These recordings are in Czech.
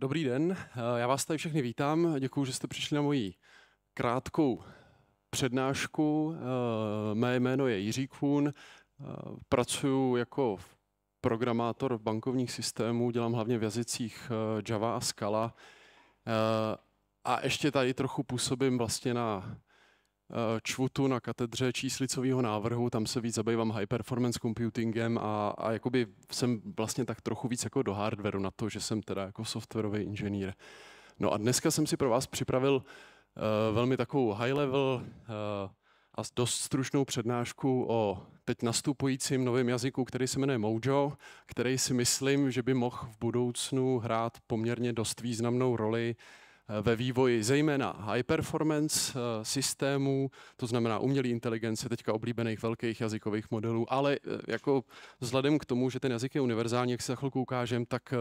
Dobrý den, já vás tady všechny vítám. Děkuji, že jste přišli na moji krátkou přednášku. Eh, mé jméno je Jiří Kuhn, eh, pracuji jako programátor v bankovních systémů, dělám hlavně v jazycích eh, Java a Scala. A ještě tady trochu působím vlastně na Eh, čvutu na katedře číslicového návrhu, tam se víc zabývám high performance computingem a, a jakoby jsem vlastně tak trochu víc jako do hardwareu na to, že jsem teda jako softwarový inženýr. No a dneska jsem si pro vás připravil uh, velmi takovou high level uh, a dost stručnou přednášku o teď nastupujícím novém jazyku, který se jmenuje Mojo, který si myslím, že by mohl v budoucnu hrát poměrně dost významnou roli uh, ve vývoji zejména high performance eh, systémů, to znamená umělé inteligence, teďka oblíbených velkých jazykových modelů, ale eh, jako vzhledem k tomu, že ten jazyk je univerzální, jak se za chvilku ukážem, tak eh,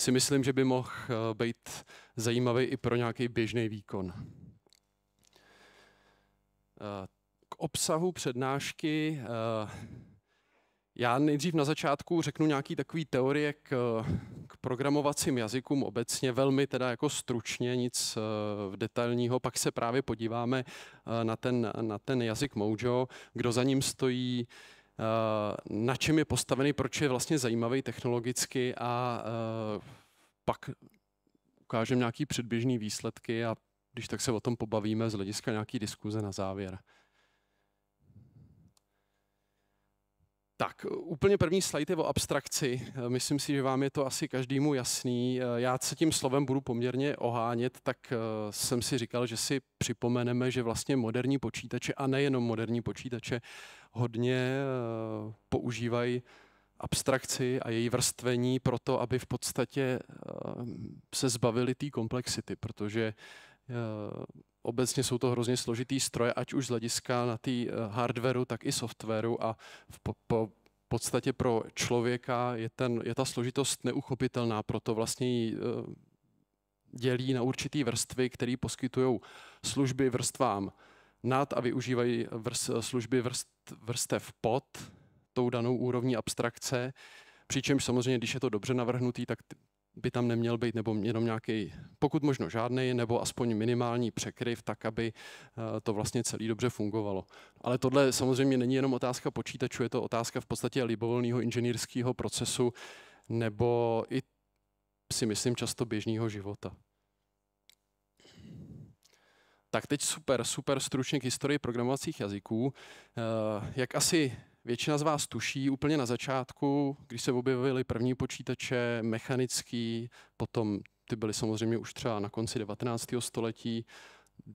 si myslím, že by mohl být zajímavý i pro nějaký běžný výkon. K obsahu přednášky já nejdřív na začátku řeknu nějaký takový teorie k programovacím jazykům obecně velmi teda jako stručně, nic eh, detailního. Pak se právě podíváme eh, na ten, na ten jazyk Mojo, kdo za ním stojí, eh, na čem je postavený, proč je vlastně zajímavý technologicky a pak ukážeme nějaký předběžný výsledky a když tak se o tom pobavíme z hlediska nějaký diskuze na závěr. Tak, úplně první slide je o abstrakci. Myslím si, že vám je to asi každému jasný. Já se tím slovem budu poměrně ohánět, tak eh, jsem si říkal, že si připomeneme, že vlastně moderní počítače, a nejenom moderní počítače, hodně eh, používají abstrakci a její vrstvení pro to, aby v podstatě eh, se zbavili té komplexity, protože obecně jsou to hrozně složitý stroje, ať už z hlediska na té eh, hardwareu, tak i softwaru a v, po, po, podstatě pro člověka je, ten, je ta složitost neuchopitelná, proto vlastně ji eh, dělí na určitý vrstvy, které poskytují služby vrstvám nad a využívají vrst, eh, služby vrst, vrstev pod tou danou úrovní abstrakce. Přičemž samozřejmě, když je to dobře navrhnutý, tak by tam neměl být, nebo jenom nějaký, pokud možno žádný, nebo aspoň minimální překryv, tak aby eh, to vlastně celý dobře fungovalo. Ale tohle samozřejmě není jenom otázka počítačů, je to otázka v podstatě libovolného inženýrského procesu, nebo i si myslím často běžného života. Tak teď super, super stručně k historii programovacích jazyků. Eh, jak asi Většina z vás tuší úplně na začátku, když se objevily první počítače, mechanický, potom ty byly samozřejmě už třeba na konci 19. století,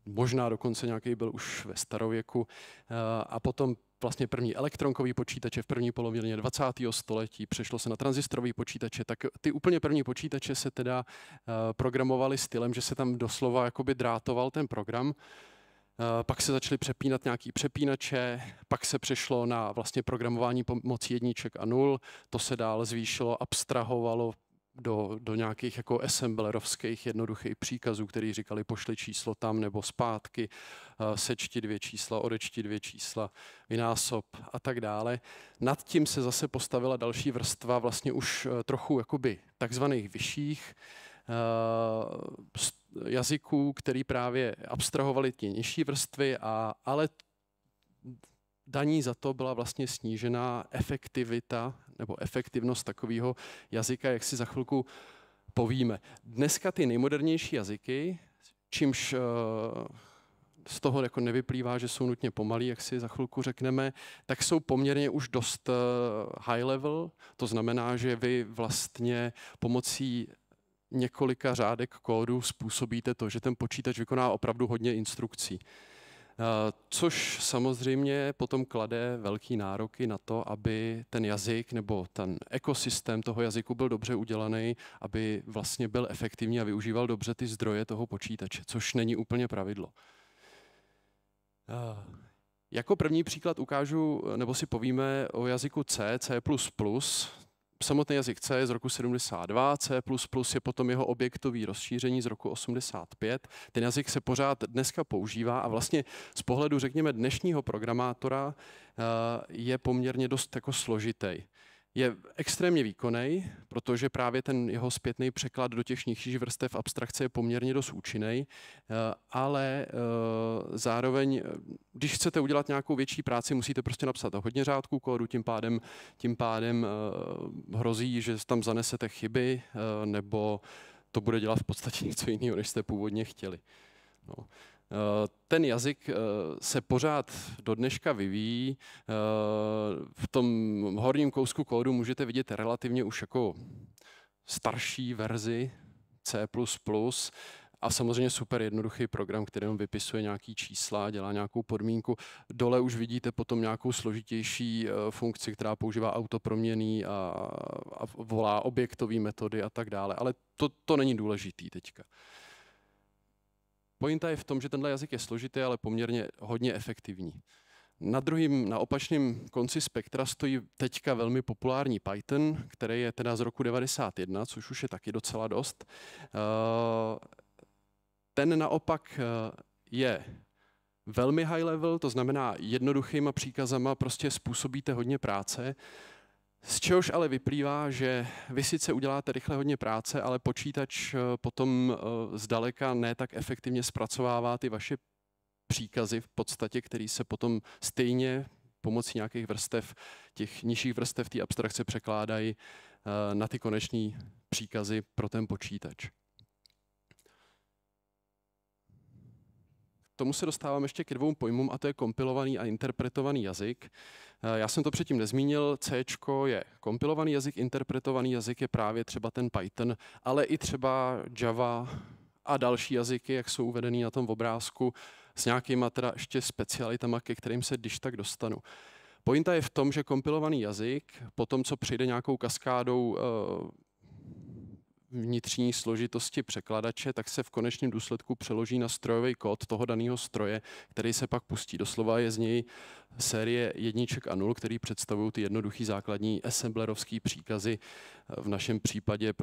možná dokonce nějaký byl už ve starověku, eh, a potom vlastně první elektronkový počítače v první polovině 20. století, přešlo se na transistorový počítače, tak ty úplně první počítače se teda eh, programovaly stylem, že se tam doslova jakoby drátoval ten program. Eh, pak se začaly přepínat nějaký přepínače, pak se přešlo na vlastně programování pomocí jedniček a nul, to se dál zvýšilo, abstrahovalo do, do nějakých jako assemblerovských jednoduchých příkazů, který říkali pošli číslo tam nebo zpátky, eh, sečti dvě čísla, odečti dvě čísla, vynásob a tak dále. Nad tím se zase postavila další vrstva vlastně už eh, trochu jakoby takzvaných vyšších, Eh, jazyků, který právě abstrahovali ty nižší vrstvy, a, ale daní za to byla vlastně snížená efektivita nebo efektivnost takového jazyka, jak si za chvilku povíme. Dneska ty nejmodernější jazyky, čímž eh, z toho jako nevyplývá, že jsou nutně pomalí, jak si za chvilku řekneme, tak jsou poměrně už dost eh, high level. To znamená, že vy vlastně pomocí několika řádek kódu způsobíte to, že ten počítač vykoná opravdu hodně instrukcí. Eh, což samozřejmě potom klade velký nároky na to, aby ten jazyk nebo ten ekosystém toho jazyku byl dobře udělaný, aby vlastně byl efektivní a využíval dobře ty zdroje toho počítače, což není úplně pravidlo. Eh, jako první příklad ukážu, nebo si povíme o jazyku C, C++, samotný jazyk C je z roku 72, C++ je potom jeho objektový rozšíření z roku 85. Ten jazyk se pořád dneska používá a vlastně z pohledu, řekněme, dnešního programátora eh, je poměrně dost jako složitý je extrémně výkonný, protože právě ten jeho zpětný překlad do těch nižších vrstev abstrakce je poměrně dost účinný, eh, ale eh, zároveň, eh, když chcete udělat nějakou větší práci, musíte prostě napsat hodně řádků kódu, tím pádem, tím pádem hrozí, že tam zanesete chyby, nebo to bude dělat v podstatě něco jiného, než jste původně chtěli. No. Eh, ten jazyk eh, se pořád do dneška vyvíjí. Eh, v tom horním kousku kódu můžete vidět relativně už jako starší verzi C++ a samozřejmě super jednoduchý program, kterým vypisuje nějaký čísla, dělá nějakou podmínku. Dole už vidíte potom nějakou složitější funkci, která používá autoproměný a, a volá objektové metody a tak dále. Ale to, to není důležitý teďka. Uh, Pointa je v tom, že tenhle jazyk je složitý, ale poměrně hodně efektivní. Na druhém, na opačném konci spektra stojí teďka velmi populární Python, který je teda z roku 91, což už je taky docela dost. Eh, ten naopak eh, je velmi high level, to znamená jednoduchýma příkazama prostě způsobíte hodně práce. Z čehož ale vyplývá, že vy sice uděláte rychle hodně práce, ale počítač eh, potom eh, zdaleka ne tak efektivně zpracovává ty vaše příkazy v podstatě, který se potom stejně pomocí nějakých vrstev, těch nižších vrstev té abstrakce překládají eh, na ty konečné příkazy pro ten počítač. tomu se dostávám ještě ke dvou pojmům, a to je kompilovaný a interpretovaný jazyk. Eh, já jsem to předtím nezmínil, C je kompilovaný jazyk, interpretovaný jazyk je právě třeba ten Python, ale i třeba Java a další jazyky, jak jsou uvedený na tom obrázku, s nějakýma teda ještě specialitama, ke kterým se když tak dostanu. Pointa je v tom, že kompilovaný jazyk, po tom, co přijde nějakou kaskádou eh, vnitřní složitosti překladače, tak se v konečném důsledku přeloží na strojový kód toho daného stroje, který se pak pustí. Doslova je z něj série jedniček a nul, který představují ty jednoduché základní assemblerovské příkazy. Eh, v našem případě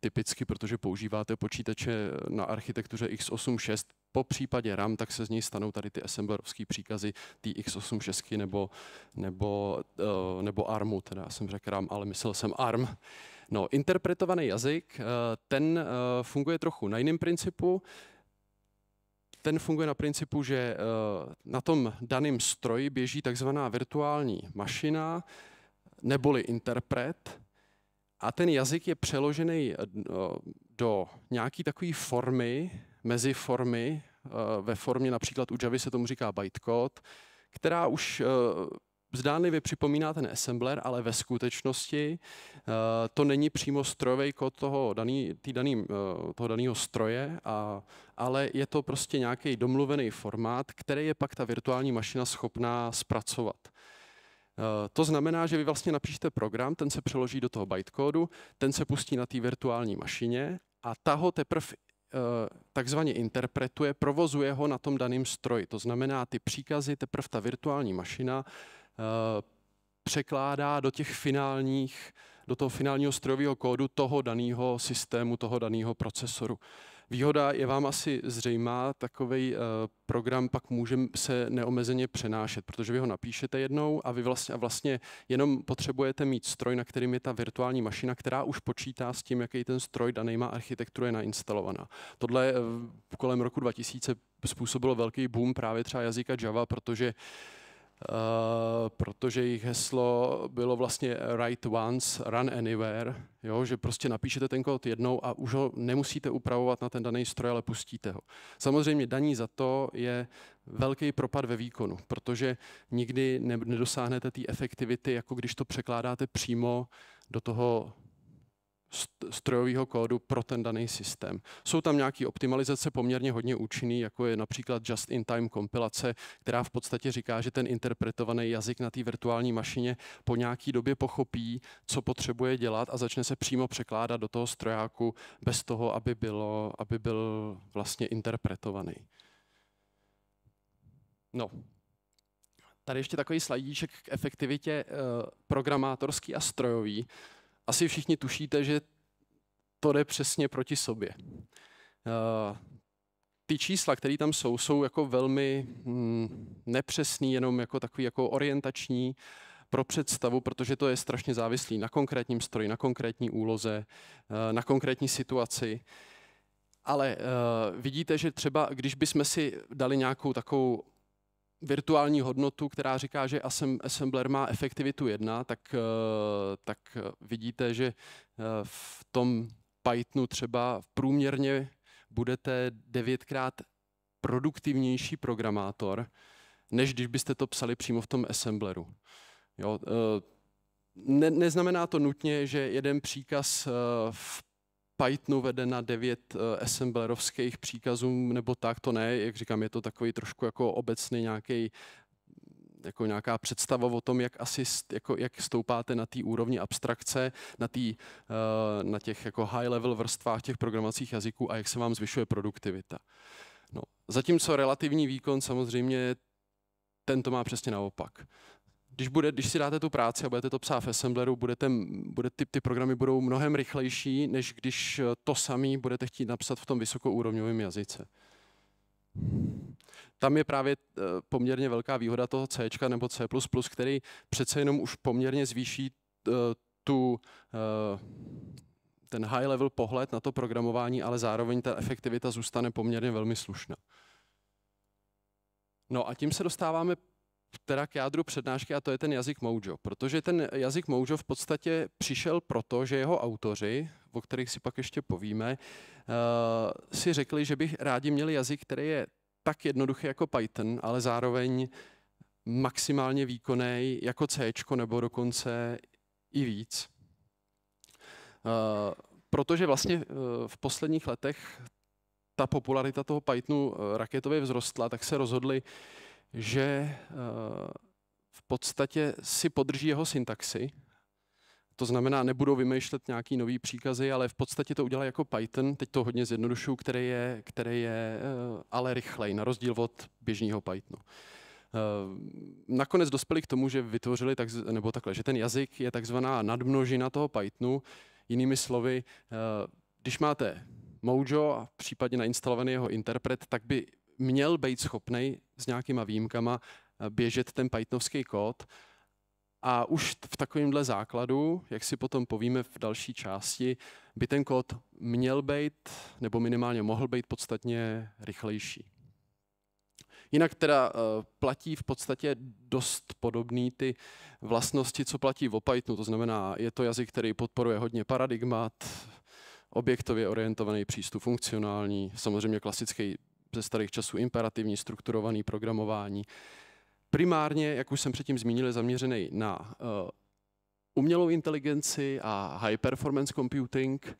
typicky, protože používáte počítače na architektuře x86, po případě RAM, tak se z něj stanou tady ty assemblerovské příkazy TX86 nebo, nebo, eh, nebo ARMu, teda jsem řekl RAM, ale myslel jsem ARM. No, interpretovaný jazyk, eh, ten eh, funguje trochu na jiném principu. Ten funguje na principu, že eh, na tom daném stroji běží takzvaná virtuální mašina, neboli interpret, a ten jazyk je přeložený do nějaké takové formy, mezi formy, ve formě například u Javy se tomu říká bytecode, která už zdánlivě připomíná ten assembler, ale ve skutečnosti uh, to není přímo strojový kód toho, daný, tý daný, uh, toho daného stroje, a, ale je to prostě nějaký domluvený formát, který je pak ta virtuální mašina schopná zpracovat. Eh, to znamená, že vy vlastně napíšete program, ten se přeloží do toho bytecodu, ten se pustí na té virtuální mašině a ta ho teprve takzvaně interpretuje, provozuje ho na tom daném stroji. To znamená, ty příkazy teprve ta virtuální mašina Eh, překládá do těch finálních, do toho finálního strojového kódu toho daného systému, toho daného procesoru. Výhoda je vám asi zřejmá, takový eh, program pak může se neomezeně přenášet, protože vy ho napíšete jednou a vy vlastně, vlastně jenom potřebujete mít stroj, na kterým je ta virtuální mašina, která už počítá s tím, jaký ten stroj danýma architekturu je nainstalovaná. Tohle eh, kolem roku 2000 způsobilo velký boom právě třeba jazyka Java, protože uh, Eh, protože jejich heslo bylo vlastně write once, run anywhere, jo? že prostě napíšete ten kód jednou a už ho nemusíte upravovat na ten daný stroj, ale pustíte ho. Samozřejmě daní za to je velký propad ve výkonu, protože nikdy nedosáhnete té efektivity, jako když to překládáte přímo do toho strojového kódu pro ten daný systém. Jsou tam nějaké optimalizace poměrně hodně účinné, jako je například just-in-time kompilace, která v podstatě říká, že ten interpretovaný jazyk na té virtuální mašině po nějaké době pochopí, co potřebuje dělat a začne se přímo překládat do toho strojáku bez toho, aby, bylo, aby byl vlastně interpretovaný. No, Tady ještě takový slajdíček k efektivitě eh, programátorský a strojový asi všichni tušíte, že to jde přesně proti sobě. Eh, ty čísla, které tam jsou, jsou jako velmi hm, nepřesný, jenom jako takový jako orientační pro představu, protože to je strašně závislý na konkrétním stroji, na konkrétní úloze, eh, na konkrétní situaci. Ale eh, vidíte, že třeba když bychom si dali nějakou takovou virtuální hodnotu, která říká, že assembler má efektivitu jedna, tak, eh, tak vidíte, že eh, v tom Pythonu třeba průměrně budete devětkrát produktivnější programátor, než když byste to psali přímo v tom assembleru. Jo, eh, ne, neznamená to nutně, že jeden příkaz v Pythonu vede na devět eh, assemblerovských příkazů, nebo tak, to ne, jak říkám, je to takový trošku jako obecný nějaký jako nějaká představa o tom, jak asi jako, jak stoupáte na té úrovni abstrakce, na, tý, eh, na těch jako high level vrstvách těch programovacích jazyků a jak se vám zvyšuje produktivita. No. Zatímco relativní výkon samozřejmě ten to má přesně naopak když, bude, když si dáte tu práci a budete to psát v Assembleru, budete, bude, ty, ty programy budou mnohem rychlejší, než když eh, to samý budete chtít napsat v tom vysokoúrovňovém jazyce. Tam je právě eh, poměrně velká výhoda toho C nebo C++, který přece jenom už poměrně zvýší eh, tu, ten high level pohled na to programování, ale zároveň ta efektivita zůstane poměrně velmi slušná. No a tím se dostáváme teda k jádru přednášky a to je ten jazyk Mojo, protože ten jazyk Mojo v podstatě přišel proto, že jeho autoři, o kterých si pak ještě povíme, eh, si řekli, že bych rádi měli jazyk, který je tak jednoduchý jako Python, ale zároveň maximálně výkonný jako C nebo dokonce i víc. Eh, protože vlastně eh, v posledních letech ta popularita toho Pythonu raketově vzrostla, tak se rozhodli uh, že eh, v podstatě si podrží jeho syntaxi, to znamená, nebudou vymýšlet nějaký nový příkazy, ale v podstatě to udělá jako Python, teď to hodně zjednodušuju, který je, který je eh, ale rychlej, na rozdíl od běžného Pythonu. Eh, nakonec dospěli k tomu, že vytvořili, tak, nebo takhle, že ten jazyk je takzvaná nadmnožina toho Pythonu, jinými slovy, když máte Mojo a případně nainstalovaný jeho interpret, tak by měl být schopný s nějakýma výjimkama eh, běžet ten Pythonovský kód. A už v takovémhle základu, jak si potom povíme v další části, by ten kód měl být, nebo minimálně mohl být podstatně rychlejší. Jinak teda eh, platí v podstatě dost podobný ty vlastnosti, co platí v Pythonu. To znamená, je to jazyk, který podporuje hodně paradigmat, objektově orientovaný přístup, funkcionální, samozřejmě klasický ze starých časů imperativní, strukturovaný programování. Primárně, jak už jsem předtím zmínil, je zaměřený na uh, umělou inteligenci a high performance computing,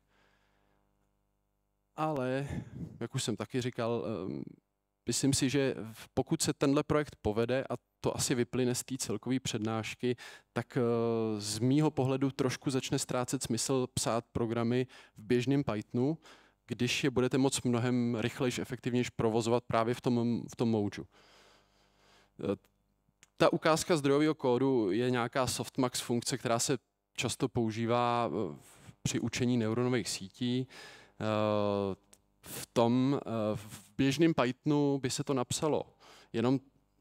ale, jak už jsem taky říkal, uh, myslím si, že pokud se tenhle projekt povede, a to asi vyplyne z té celkové přednášky, tak eh, z mýho pohledu trošku začne ztrácet smysl psát programy v běžném Pythonu, když je budete moc mnohem rychlejš, efektivnějš provozovat právě v tom, v tom Moju. E, ta ukázka zdrojového kódu je nějaká softmax funkce, která se často používá e, při učení neuronových sítí. E, v tom v běžném Pythonu by se to napsalo jenom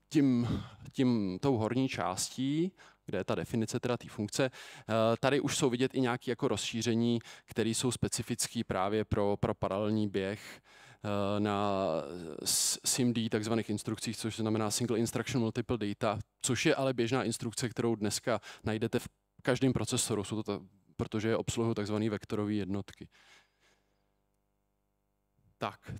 tím, tím tou horní částí kde je ta definice teda té funkce. Eh, tady už jsou vidět i nějaké jako rozšíření, které jsou specifické právě pro, pro paralelní běh eh, na SIMD takzvaných instrukcích, což znamená Single Instruction Multiple Data, což je ale běžná instrukce, kterou dneska najdete v každém procesoru, jsou to ta, protože je obsluhu takzvané vektorové jednotky. Tak,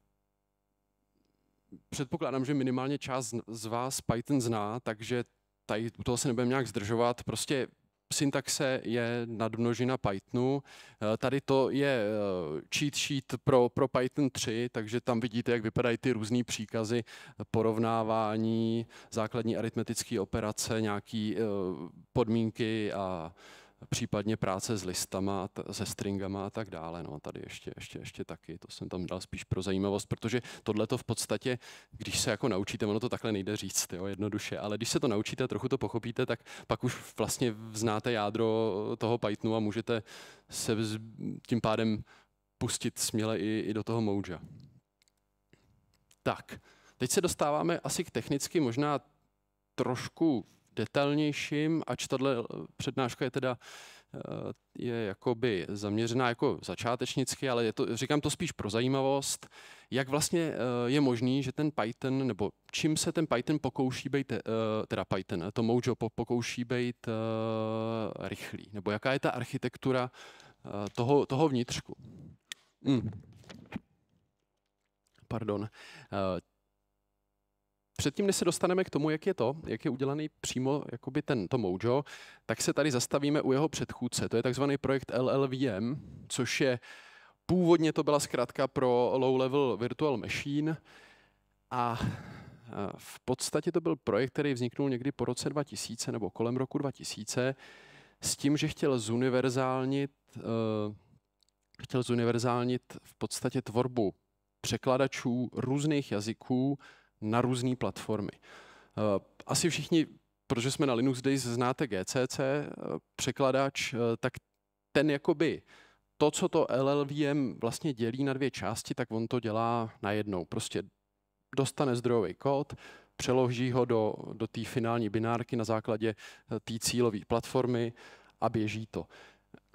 předpokládám, že minimálně část z vás Python zná, takže tady u toho se nebudeme nějak zdržovat, prostě syntaxe je nadmnožina Pythonu. Eh, tady to je eh, cheat sheet pro, pro Python 3, takže tam vidíte, jak vypadají ty různé příkazy, eh, porovnávání, základní aritmetické operace, nějaké podmínky a případně práce s listama, se stringama a tak dále. No, tady ještě, ještě, ještě taky, to jsem tam dal spíš pro zajímavost, protože tohle to v podstatě, když se jako naučíte, ono to takhle nejde říct, jo, jednoduše, ale když se to naučíte, trochu to pochopíte, tak pak už vlastně znáte jádro toho Pythonu a můžete se tím pádem pustit směle i, i do toho Moja. Tak, teď se dostáváme asi k technicky možná trošku detailnějším, ač tato eh, přednáška je teda eh, je jakoby zaměřená jako začátečnicky, ale je to, říkám to spíš pro zajímavost, jak vlastně eh, je možný, že ten Python, nebo čím se ten Python pokouší být, teda Python, to Mojo pokouší být rychlý, nebo jaká je ta architektura toho, toho vnitřku. Hmm. Pardon předtím, než se dostaneme k tomu, jak je to, jak je udělaný přímo jakoby ten, to Mojo, tak se tady zastavíme u jeho předchůdce. To je takzvaný projekt LLVM, což je původně to byla zkrátka pro Low Level Virtual Machine a v podstatě to byl projekt, který vzniknul někdy po roce 2000 nebo kolem roku 2000 s tím, že chtěl zuniverzálnit, eh, chtěl zuniverzálnit v podstatě tvorbu překladačů různých jazyků na různé platformy. Eh, asi všichni, protože jsme na Linux Days, znáte GCC, eh, překladač, eh, tak ten jakoby to, co to LLVM vlastně dělí na dvě části, tak on to dělá najednou. Prostě dostane zdrojový kód, přeloží ho do, do té finální binárky na základě té cílové platformy a běží to.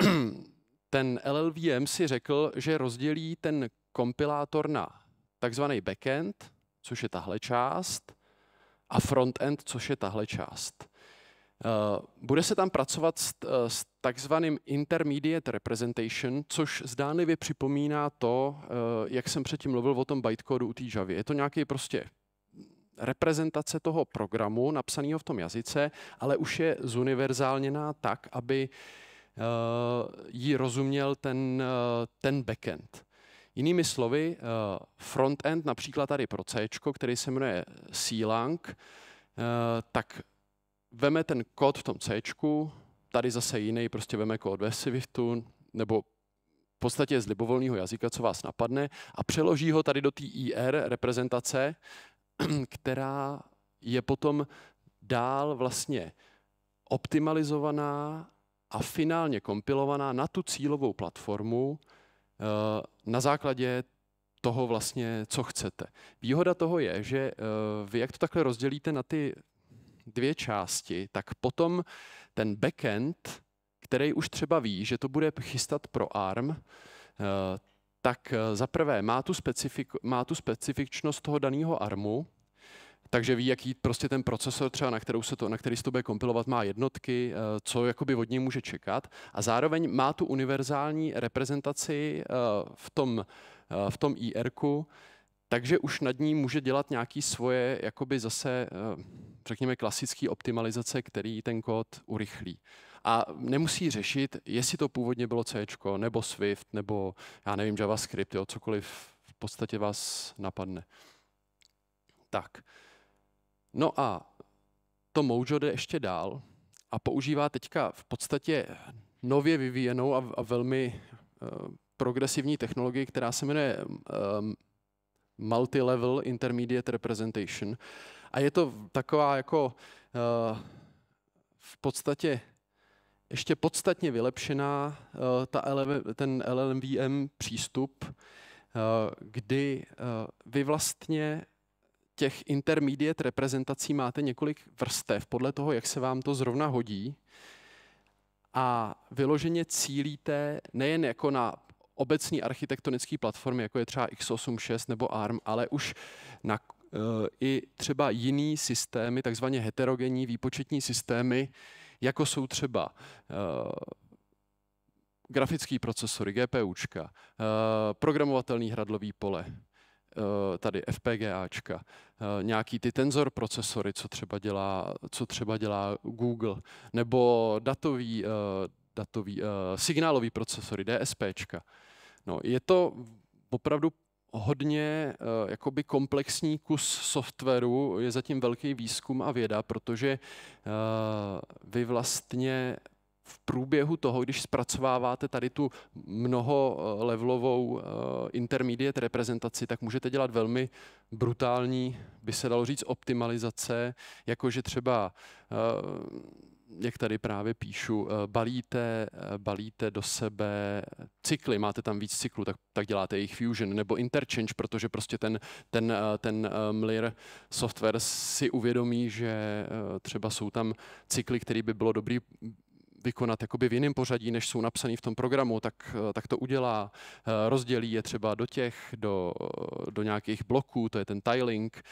Ten LLVM si řekl, že rozdělí ten kompilátor na takzvaný backend, což je tahle část, a frontend, což je tahle část. Eh, bude se tam pracovat eh, s, takzvaným intermediate representation, což zdánlivě připomíná to, eh, jak jsem předtím mluvil o tom bytecodu u té Javy. Je to nějaký prostě reprezentace toho programu napsaného v tom jazyce, ale už je zuniverzálněná tak, aby ji rozuměl ten, ten backend. Jinými slovy, eh, frontend například tady pro C, který se jmenuje CLang, eh, tak veme ten kód v tom C, tady zase jiný, prostě veme kód ve Swiftu, nebo v podstatě z libovolného jazyka, co vás napadne, a přeloží ho tady do té IR reprezentace, která je potom dál vlastně optimalizovaná a finálně kompilovaná na tu cílovou platformu, Eh, na základě toho vlastně, co chcete. Výhoda toho je, že eh, vy jak to takhle rozdělíte na ty dvě části, tak potom ten backend, který už třeba ví, že to bude chystat pro ARM, eh, tak za prvé má tu, specifik, má tu specifičnost toho daného ARMu, takže ví, jaký prostě ten procesor třeba, na, kterou se to, na který se to bude kompilovat, má jednotky, eh, co jakoby od něj může čekat a zároveň má tu univerzální reprezentaci eh, v tom, eh, v tom ir takže už nad ní může dělat nějaké svoje, jakoby zase, řekněme, klasické optimalizace, který ten kód urychlí. A nemusí řešit, jestli to původně bylo C, nebo Swift, nebo já nevím, JavaScript, jo, cokoliv v podstatě vás napadne. Tak. No a to Mojo jde ještě dál a používá teďka v podstatě nově vyvíjenou a, a velmi uh, progresivní technologii, která se jmenuje um, ehm, level Intermediate Representation. A je to taková jako uh, v podstatě ještě podstatně vylepšená uh, ta LLM, ten LLMVM přístup, uh, kdy uh, vy vlastně těch intermediate reprezentací máte několik vrstev podle toho, jak se vám to zrovna hodí a vyloženě cílíte nejen jako na obecní architektonické platformy, jako je třeba x86 nebo ARM, ale už na eh, i třeba jiný systémy, takzvaně heterogenní výpočetní systémy, jako jsou třeba uh, grafický procesory, GPUčka, uh, eh, programovatelný hradlový pole, Eh, tady FPGAčka, eh, nějaký ty tenzor procesory, co třeba dělá, co třeba dělá Google, nebo datový, eh, datový signálový procesory, DSPčka. No, je to opravdu hodně jakoby komplexní kus softwaru, je zatím velký výzkum a věda, protože vy vlastně v průběhu toho, když zpracováváte tady tu mnoho eh, levelovou eh, intermediate reprezentaci, tak můžete dělat velmi brutální, by se dalo říct, optimalizace, jakože třeba eh, jak tady právě píšu, balíte, balíte do sebe cykly, máte tam víc cyklů, tak, tak děláte jejich fusion nebo interchange, protože prostě ten, ten, ten Mlir software si uvědomí, že třeba jsou tam cykly, které by bylo dobrý vykonat jakoby v jiném pořadí, než jsou napsané v tom programu, tak, eh, tak to udělá. Eh, rozdělí je třeba do těch, do, do nějakých bloků, to je ten tiling. Eh,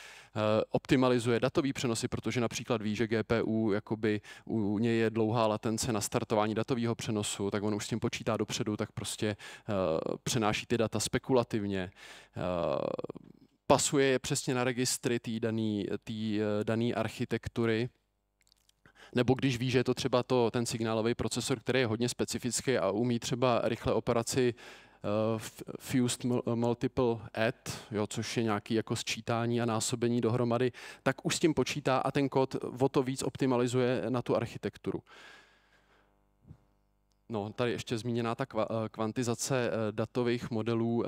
optimalizuje datový přenosy, protože například ví, že GPU, jakoby u něj je dlouhá latence na startování datového přenosu, tak on už s tím počítá dopředu, tak prostě přenáší ty data spekulativně pasuje je přesně na registry té dané architektury nebo když ví, že je to třeba to, ten signálový procesor, který je hodně specifický a umí třeba rychle operaci uh, fused multiple add, jo, což je nějaký jako sčítání a násobení dohromady, tak už s tím počítá a ten kód o to víc optimalizuje na tu architekturu. No, tady ještě zmíněná ta eh, kvantizace eh, datových modelů,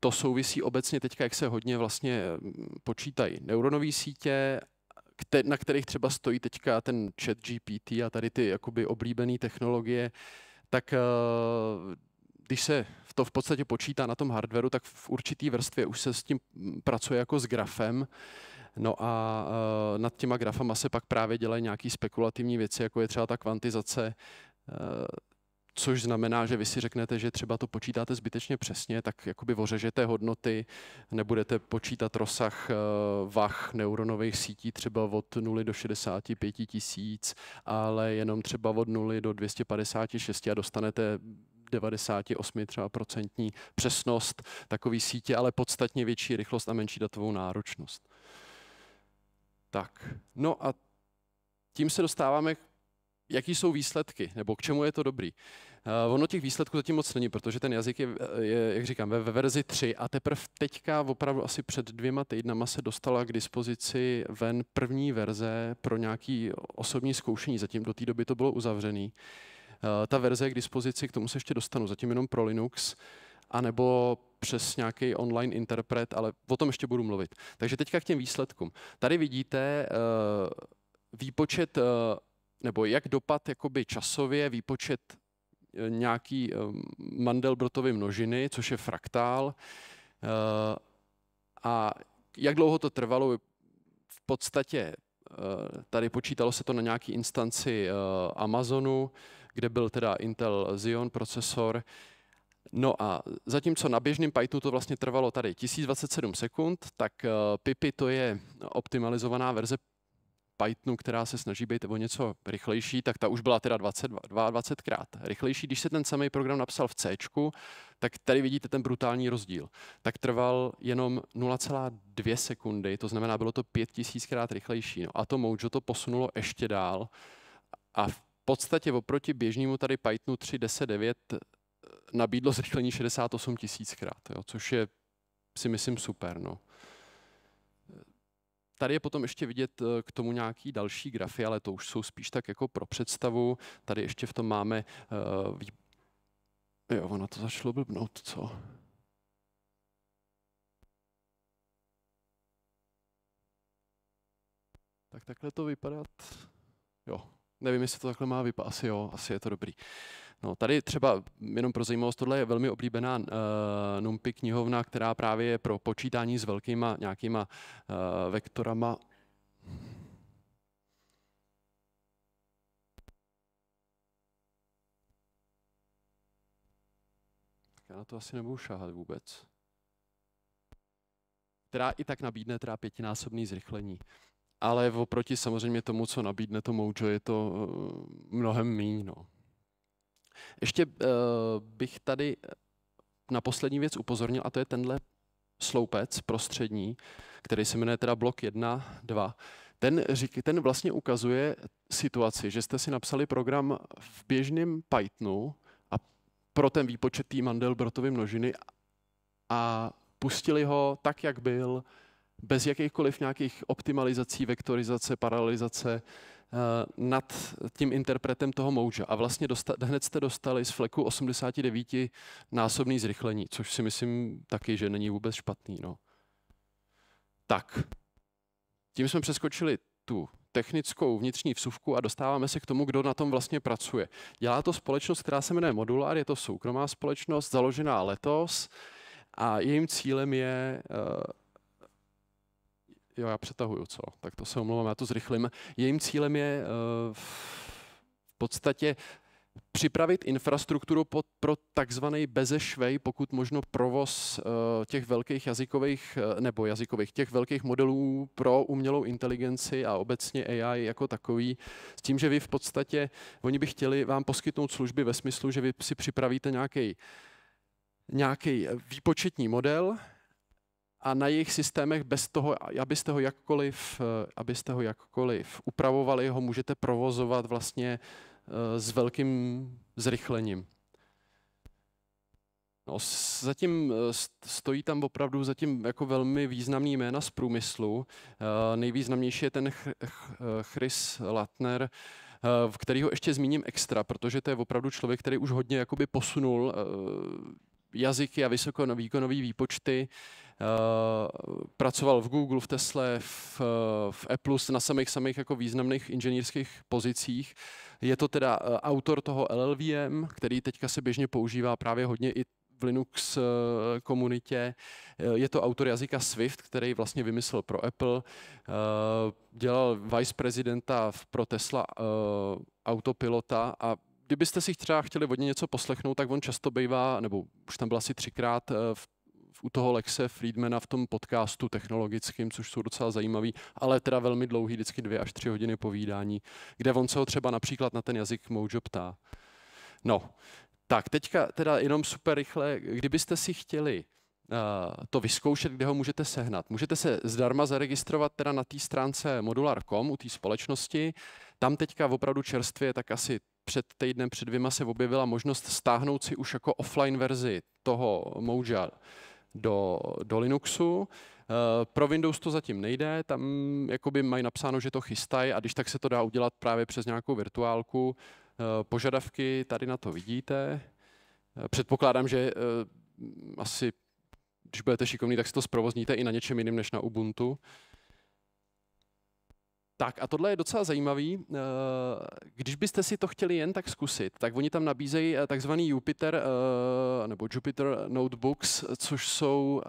to souvisí obecně teďka, jak se hodně vlastně počítají neuronové sítě kte, na kterých třeba stojí teďka ten chat GPT a tady ty jakoby oblíbené technologie, tak eh, když se to v podstatě počítá na tom hardwareu, tak v určitý vrstvě už se s tím mm, pracuje jako s grafem. No a uh, nad těma grafama se pak právě dělají nějaké spekulativní věci, jako je třeba ta kvantizace, uh, což znamená, že vy si řeknete, že třeba to počítáte zbytečně přesně, tak jakoby ořežete hodnoty, nebudete počítat rozsah eh, vah neuronových sítí třeba od 0 do 65 tisíc, ale jenom třeba od 0 do 256 a dostanete 98 třeba procentní přesnost takový sítě, ale podstatně větší rychlost a menší datovou náročnost. Tak, no a tím se dostáváme jaký jsou výsledky, nebo k čemu je to dobrý. Eh, ono těch výsledků zatím moc není, protože ten jazyk je, je jak říkám, ve verzi 3 a teprve teďka opravdu asi před dvěma týdnama se dostala k dispozici ven první verze pro nějaký osobní zkoušení. Zatím do té doby to bylo uzavřené. Eh, ta verze je k dispozici, k tomu se ještě dostanu, zatím jenom pro Linux, anebo přes nějaký online interpret, ale o tom ještě budu mluvit. Takže teďka k těm výsledkům. Tady vidíte eh, výpočet, nebo jak dopad jakoby časově výpočet Eh, nějaký eh, Mandelbrotovy množiny, což je fraktál. Eh, a jak dlouho to trvalo, v podstatě tady počítalo se to na nějaký instanci Amazonu, kde byl teda Intel Xeon procesor. No a zatímco na běžném Pythonu to vlastně trvalo tady 1027 sekund, tak Pipi to je optimalizovaná verze Pythonu, která se snaží být o něco rychlejší, tak ta už byla teda 20, 22 krát rychlejší. Když se ten samý program napsal v C, tak tady vidíte ten brutální rozdíl. Tak trval jenom 0,2 sekundy, to znamená, bylo to 5000 krát rychlejší. No a to Mojo to posunulo ještě dál a v podstatě oproti běžnému tady Pythonu 3.10.9 eh, nabídlo zrychlení 68 tisíckrát, což je si myslím super. No. Tady je potom ještě vidět eh, k tomu nějaký další grafy, ale to už jsou spíš tak jako pro představu. Tady ještě v tom máme... Uh, Jo, ono to začalo blbnout, co? Tak takhle to vypadat... Jo, nevím, jestli to takhle má vypadat. Asi jo, asi je to dobrý. Uh, No, tady třeba, jenom pro zajímavost, tohle je velmi oblíbená uh, NumPy knihovna, která právě je pro počítání s velkýma nějakýma uh, vektorama já na to asi nebudu šáhat vůbec. Která i tak nabídne teda pětinásobný zrychlení. Ale oproti samozřejmě tomu, co nabídne to Mojo, je to eh, mnohem míň. No. Ještě uh, bych tady na poslední věc upozornil, a to je tenhle sloupec prostřední, který se jmenuje teda blok 1, 2. Ten, řík, ten vlastně ukazuje situaci, že jste si napsali program v běžném Pythonu a pro ten výpočet té Mandelbrotovy množiny a pustili ho tak, jak byl, bez jakýchkoliv nějakých optimalizací, vektorizace, paralelizace, Eh, nad tím interpretem toho mouže. A vlastně dosta, hned jste dostali z fleku 89 násobný zrychlení, což si myslím taky, že není vůbec špatný. No. Tak, tím jsme přeskočili tu technickou vnitřní vsuvku a dostáváme se k tomu, kdo na tom vlastně pracuje. Dělá to společnost, která se jmenuje Modular, je to soukromá společnost, založená letos a jejím cílem je uh, Jo, já přetahuju, co? Tak to se omlouvám, já to zrychlím. Jejím cílem je eh, v podstatě připravit infrastrukturu pod, pro takzvaný bezešvej, pokud možno provoz eh, těch velkých jazykových, eh, nebo jazykových, těch velkých modelů pro umělou inteligenci a obecně AI jako takový, s tím, že vy v podstatě, oni by chtěli vám poskytnout služby ve smyslu, že vy si připravíte nějaký nějaký výpočetní model, a na jejich systémech bez toho, abyste ho jakkoliv, eh, abyste ho jakkoliv upravovali, ho můžete provozovat vlastně eh, s velkým zrychlením. No, zatím eh, stojí tam opravdu zatím jako velmi významný jména z průmyslu. Nejvýznamnější je ten Chris Latner, v kterýho ještě zmíním extra, protože to je opravdu člověk, který už hodně jakoby posunul jazyky a vysokovýkonové výpočty. Eh, pracoval v Google, v Tesle, v, eh, v Apple, na samých samých jako významných inženýrských pozicích. Je to teda eh, autor toho LLVM, který teďka se běžně používá právě hodně i v Linux komunitě. Je to autor jazyka Swift, který vlastně vymyslel pro Apple. Dělal viceprezidenta pro Tesla autopilota a kdybyste si třeba chtěli od něj něco poslechnout, tak on často bývá, nebo už tam byl asi třikrát eh, v u toho Lexe Friedmana v tom podcastu technologickým, což jsou docela zajímavý, ale teda velmi dlouhý, vždycky dvě až tři hodiny povídání, kde on se ho třeba například na ten jazyk Mojo ptá. No, tak teďka teda jenom super rychle, kdybyste si chtěli eh, to vyzkoušet, kde ho můžete sehnat. Můžete se zdarma zaregistrovat teda na té stránce modular.com u té společnosti. Tam teďka opravdu čerstvě tak asi před týdnem, před dvěma se objevila možnost stáhnout si už jako offline verzi toho Moja do, do Linuxu. Eh, pro Windows to zatím nejde, tam jakoby mají napsáno, že to chystají a když tak se to dá udělat právě přes nějakou virtuálku. Eh, požadavky tady na to vidíte. Eh, předpokládám, že asi když budete šikovní, tak si to zprovozníte i na něčem jiném než na Ubuntu. Tak a tohle je docela zajímavý. Eh, když byste si to chtěli jen tak zkusit, tak oni tam nabízejí eh, takzvaný Jupiter eh, nebo Jupiter Notebooks, což jsou,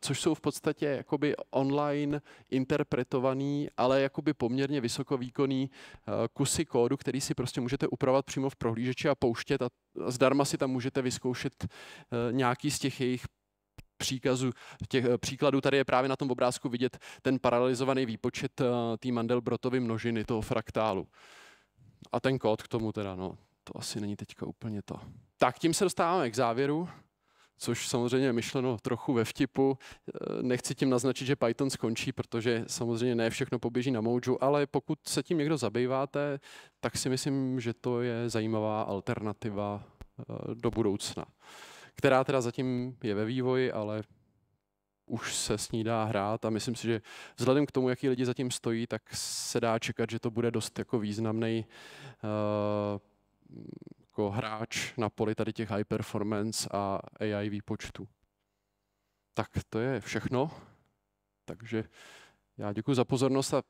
což jsou v podstatě jakoby online interpretovaný, ale jakoby poměrně vysokovýkonný kusy kódu, který si prostě můžete upravovat přímo v prohlížeči a pouštět a zdarma si tam můžete vyzkoušet nějaký z těch jejich příkazu, těch eh, příkladů. Tady je právě na tom obrázku vidět ten paralelizovaný výpočet eh, té Mandelbrotovy množiny, toho fraktálu. A ten kód k tomu teda, no, to asi není teďka úplně to. Tak tím se dostáváme k závěru což samozřejmě je myšleno trochu ve vtipu. Eh, nechci tím naznačit, že Python skončí, protože samozřejmě ne všechno poběží na Mojo, ale pokud se tím někdo zabýváte, tak si myslím, že to je zajímavá alternativa do budoucna která teda zatím je ve vývoji, ale už se s ní dá hrát a myslím si, že vzhledem k tomu, jaký lidi zatím stojí, tak se dá čekat, že to bude dost jako významný uh, jako hráč na poli tady těch high performance a AI výpočtu. Tak to je všechno. Takže já děkuji za pozornost a...